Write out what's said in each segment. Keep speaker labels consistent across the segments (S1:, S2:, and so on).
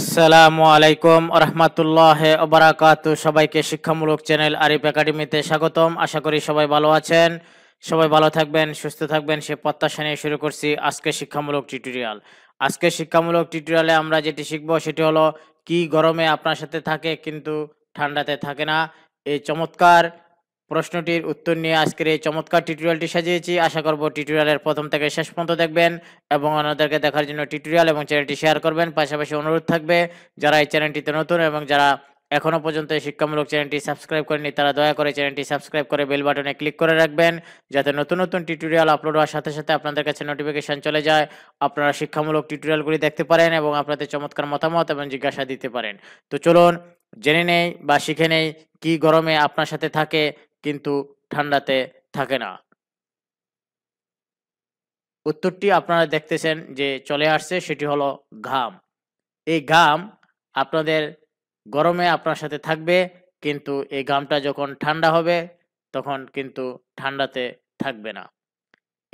S1: আসসালামু আলাইকুম রহমতুল্লাহ ওবরাকাত সবাইকে শিক্ষামূলক চ্যানেল আরিফ একাডেমিতে স্বাগতম আশা করি সবাই ভালো আছেন সবাই ভালো থাকবেন সুস্থ থাকবেন সে প্রত্যাশা নিয়ে শুরু করছি আজকে শিক্ষামূলক টিউটোরিয়াল আজকে শিক্ষামূলক টিউটোরিয়ালে আমরা যেটি শিখব সেটি হলো কি গরমে আপনার সাথে থাকে কিন্তু ঠান্ডাতে থাকে না এই চমৎকার প্রশ্নটির উত্তর নিয়ে আজকের এই চমৎকার টিউটোরিয়ালটি সাজিয়েছি আশা করব টিউটোরিয়ালের প্রথম থেকে শেষ পর্যন্ত দেখবেন এবং অন্যদেরকে দেখার জন্য টিউটোরিয়াল এবং চ্যানেলটি শেয়ার করবেন পাশাপাশি অনুরোধ থাকবে যারা এই চ্যানেলটিতে নতুন এবং যারা এখনও পর্যন্ত এই শিক্ষামূলক চ্যানেলটি সাবস্ক্রাইব করেনি তারা দয়া করে চ্যানেলটি সাবস্ক্রাইব করে বেল বাটনে ক্লিক করে রাখবেন যাতে নতুন নতুন টিউটোরিয়াল আপলোড হওয়ার সাথে সাথে আপনাদের কাছে নোটিফিকেশান চলে যায় আপনারা শিক্ষামূলক টিউটোরিয়ালগুলি দেখতে পারেন এবং আপনাদের চমৎকার মতামত এবং জিজ্ঞাসা দিতে পারেন তো চলুন জেনে নেই বা শিখে নেই কি গরমে আপনার সাথে থাকে কিন্তু ঠান্ডাতে থাকে না উত্তরটি আপনারা দেখতেছেন যে চলে আসছে সেটি হলো ঘাম এই ঘাম আপনাদের গরমে আপনার সাথে থাকবে কিন্তু এই ঘামটা যখন ঠান্ডা হবে তখন কিন্তু ঠান্ডাতে থাকবে না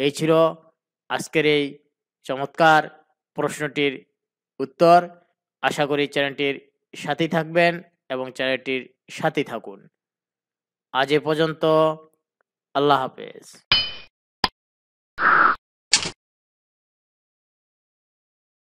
S1: এই ছিল আজকের এই চমৎকার প্রশ্নটির উত্তর আশা করি চ্যানেলটির সাথী থাকবেন এবং চ্যানেলটির সাথী থাকুন আজ এ পর্যন্ত আল্লাহ হাফেজ